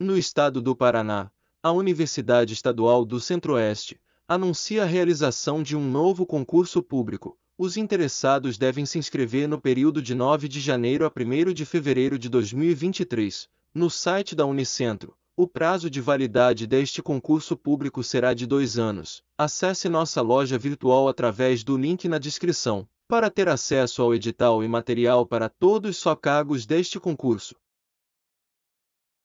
No estado do Paraná, a Universidade Estadual do Centro-Oeste anuncia a realização de um novo concurso público. Os interessados devem se inscrever no período de 9 de janeiro a 1 de fevereiro de 2023, no site da Unicentro. O prazo de validade deste concurso público será de dois anos. Acesse nossa loja virtual através do link na descrição. Para ter acesso ao edital e material para todos os cargos deste concurso,